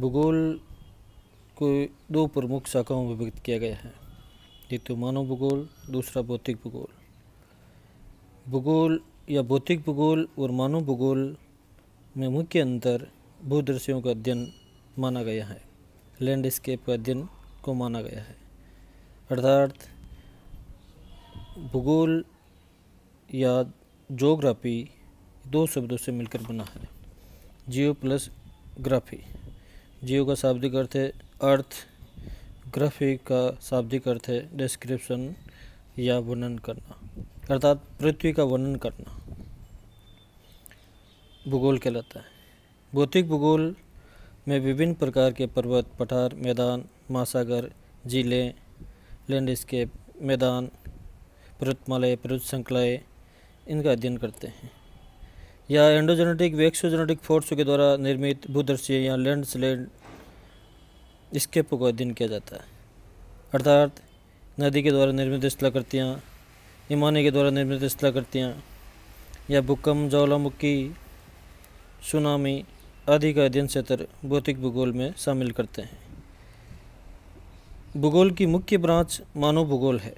भूगोल को दो प्रमुख शाखाओं में विभक्त किया गया है एक तो मानव भूगोल दूसरा भौतिक भूगोल भूगोल या भौतिक भूगोल और मानव भूगोल में मुख्य अंतर भूदृश्यों का अध्ययन माना गया है लैंडस्केप का अध्ययन को माना गया है अर्थात भूगोल या जोग्राफी दो शब्दों से मिलकर बना है जियो प्लस ग्राफी जियो का शाब्दिक अर्थ है अर्थ ग्राफिक का शाब्दिक अर्थ है डिस्क्रिप्शन या वर्णन करना अर्थात पृथ्वी का वर्णन करना भूगोल कहलाता है भौतिक भूगोल में विभिन्न प्रकार के पर्वत पठार मैदान महासागर जिले लैंडस्केप मैदान पर्वतमालय पर्वत श्रृंखलाएँ इनका अध्ययन करते हैं या एंडोजेनेटिक वेक्सोजेनेटिक फोर्सों के द्वारा निर्मित भूदृश्य या लैंड स्लैंड स्केप को अध्ययन किया जाता है अर्थात नदी के द्वारा निर्मित स्थलाकृतियाँ इमानी के द्वारा निर्मित स्थलाकृतियाँ या भूकंप ज्वालामुखी सुनामी आदि का अध्ययन क्षेत्र भौतिक भूगोल में शामिल करते हैं भूगोल की मुख्य ब्रांच मानव भूगोल है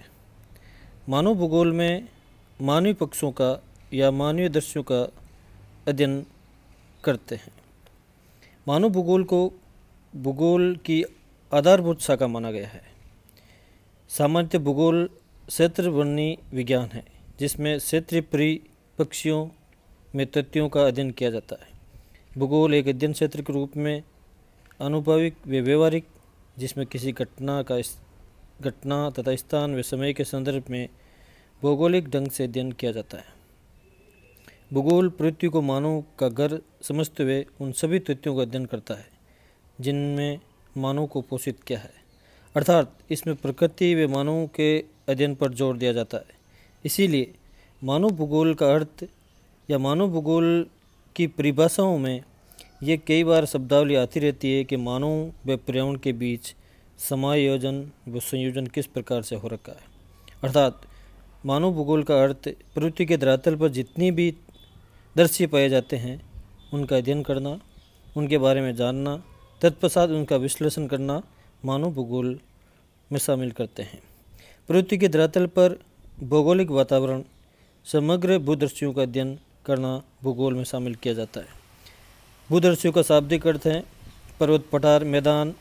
मानव भूगोल में मानवीय पक्षों का या मानवीय दृश्यों का अध्ययन करते हैं मानव भूगोल को भूगोल की आधारभूत शाखा माना गया है सामान्यतः भूगोल क्षेत्र वर्णी विज्ञान है जिसमें क्षेत्रीय पक्षियों में तथ्यों का अध्ययन किया जाता है भूगोल एक अध्ययन क्षेत्र के रूप में अनुभविक व व्यवहारिक जिसमें किसी घटना का घटना तथा स्थान व समय के संदर्भ में भौगोलिक ढंग से अध्ययन किया जाता है भूगोल पृथ्वी को मानव का घर समझते हुए उन सभी तथ्यों का अध्ययन करता है जिनमें मानव को पोषित किया है अर्थात इसमें प्रकृति व मानव के अध्ययन पर जोर दिया जाता है इसीलिए मानव भूगोल का अर्थ या मानव भूगोल की परिभाषाओं में ये कई बार शब्दावली आती रहती है कि मानव व पर्यावरण के बीच समायोजन व संयोजन किस प्रकार से हो रखा है अर्थात मानव भूगोल का अर्थ पृथ्वी के धरातल पर जितनी भी दृश्य पाए जाते हैं उनका अध्ययन करना उनके बारे में जानना तत्पश्चात उनका विश्लेषण करना मानव भूगोल में शामिल करते हैं पृथ्वी के धरातल पर भौगोलिक वातावरण समग्र भूदृश्यों का अध्ययन करना भूगोल में शामिल किया जाता है भूदृश्यों का शाब्दिक अर्थ है पर्वत पठार मैदान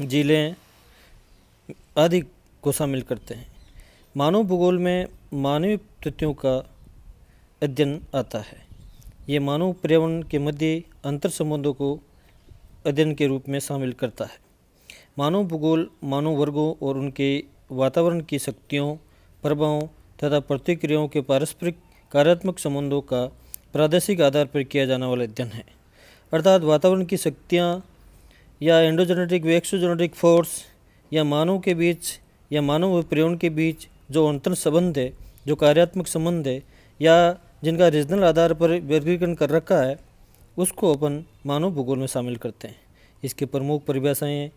जिले आदि को शामिल करते हैं मानव भूगोल में मानवीय तथ्यों का अध्ययन आता है ये मानव पर्यावरण के मध्य अंतर संबंधों को अध्ययन के रूप में शामिल करता है मानव भूगोल मानव वर्गों और उनके वातावरण की शक्तियों प्रभावों तथा प्रतिक्रियाओं के पारस्परिक कार्यात्मक संबंधों का प्रादेशिक आधार पर किया जाने वाला अध्ययन है अर्थात वातावरण की शक्तियाँ या एंडोजेनेटिक व एक्सोजेनेटिक फोर्स या मानव के बीच या मानव पर्यावरण के बीच जो अंतर संबंध है जो कार्यात्मक संबंध है या जिनका रीजनल आधार पर वर्गीकरण कर रखा है उसको अपन मानव भूगोल में शामिल करते हैं इसके प्रमुख परिभाषाएँ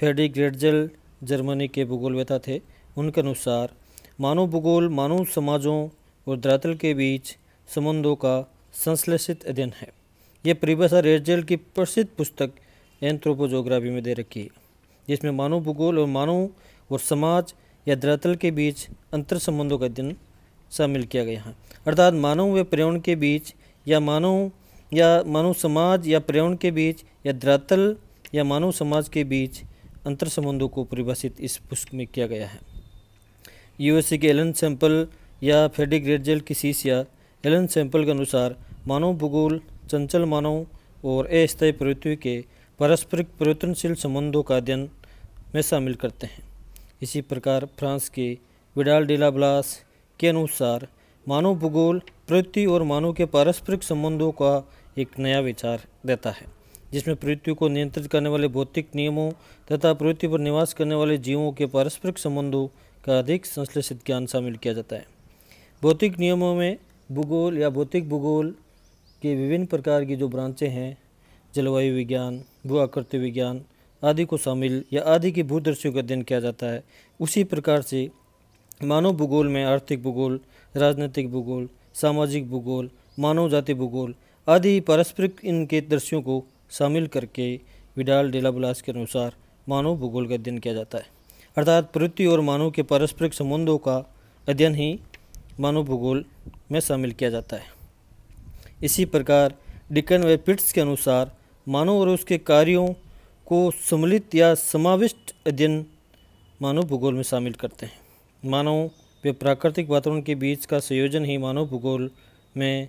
फेडरिक रेडजल जर्मनी के भूगोलवेता थे उनके अनुसार मानव भूगोल मानव समाजों और धरातल के बीच संबंधों का संश्लेषित अध्ययन है यह परिभाषा रेडजेल की प्रसिद्ध पुस्तक एंथ्रोपोजोग्राफी में दे रखी है जिसमें मानव भूगोल और मानव और समाज या धरातल के बीच अंतर संबंधों का अध्ययन शामिल किया गया है अर्थात मानव व पर्यावरण के बीच या मानव या मानव समाज या पर्यावरण के बीच या धरातल या मानव समाज के बीच अंतर संबंधों को परिभाषित इस पुस्तक में किया गया है यूएसए के एलन सैंपल या फेडिक रेडजेल की शीश या एलन सैंपल के अनुसार मानव भूगोल चंचल मानव और अस्थायी प्रवृत्ति के पारस्परिक परिवर्तनशील संबंधों का अध्ययन में शामिल करते हैं इसी प्रकार फ्रांस के विडाल डिला ब्लास के अनुसार मानव भूगोल प्रवृत्ति और मानव के पारस्परिक संबंधों का एक नया विचार देता है जिसमें प्रवृत्ति को नियंत्रित करने वाले भौतिक नियमों तथा प्रवृत्ति पर निवास करने वाले जीवों के पारस्परिक संबंधों का अधिक संश्लेषित ज्ञान शामिल किया जाता है भौतिक नियमों में भूगोल या भौतिक भूगोल के विभिन्न प्रकार की जो ब्रांचें हैं जलवायु विज्ञान भू आकृति विज्ञान आदि को शामिल या आदि के भूदृश्यों का अध्ययन किया जाता है उसी प्रकार से मानव भूगोल में आर्थिक भूगोल राजनीतिक भूगोल सामाजिक भूगोल मानव जाति भूगोल आदि पारस्परिक इनके दृश्यों को शामिल करके विडाल डेला बुलास के अनुसार मानव भूगोल का अध्ययन किया जाता है अर्थात प्रवृत्ति और मानव के पारस्परिक संबंधों का अध्ययन ही मानव भूगोल में शामिल किया जाता है इसी प्रकार डिकन व पिट्स के अनुसार मानव और उसके कार्यों को सम्मिलित या समाविष्ट अध्ययन मानव भूगोल में शामिल करते हैं मानव व प्राकृतिक वातावरण के बीच का संयोजन ही मानव भूगोल में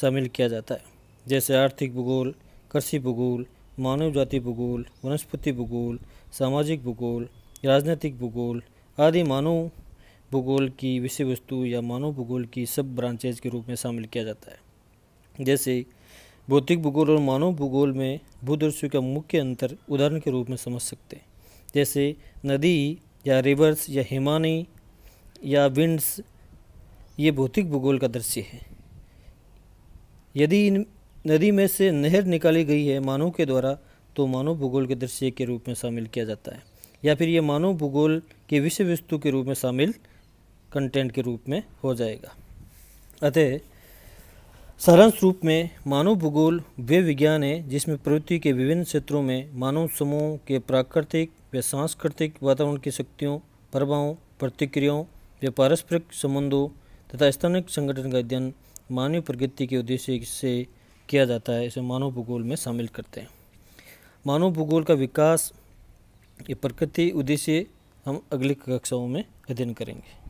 शामिल किया जाता है जैसे आर्थिक भूगोल कृषि भूगोल मानव जाति भूगोल वनस्पति भूगोल सामाजिक भूगोल राजनीतिक भूगोल आदि मानव भूगोल की विषय वस्तु या मानव भूगोल की सब ब्रांचेज के रूप में शामिल किया जाता है जैसे भौतिक भूगोल और मानव भूगोल में भूदृश्य का मुख्य अंतर उदाहरण के रूप में समझ सकते हैं जैसे नदी या रिवर्स या हिमानी या विंड्स ये भौतिक भूगोल का दृश्य है यदि इन नदी में से नहर निकाली गई है मानव के द्वारा तो मानव भूगोल के दृश्य के रूप में शामिल किया जाता है या फिर ये मानव भूगोल के विषय वस्तु के रूप में शामिल कंटेंट के रूप में हो जाएगा अतः सारांश रूप में मानव भूगोल वे विज्ञान है जिसमें प्रवृत्ति के विभिन्न क्षेत्रों में मानव समूह के प्राकृतिक व सांस्कृतिक वातावरण की शक्तियों प्रभावों प्रतिक्रियाओं वे पारस्परिक संबंधों तथा स्थानिक संगठन का अध्ययन मानवीय प्रगति के उद्देश्य से किया जाता है इसे मानव भूगोल में शामिल करते हैं मानव भूगोल का विकास ये प्रकृति उद्देश्य हम अगली कक्षाओं में अध्ययन करेंगे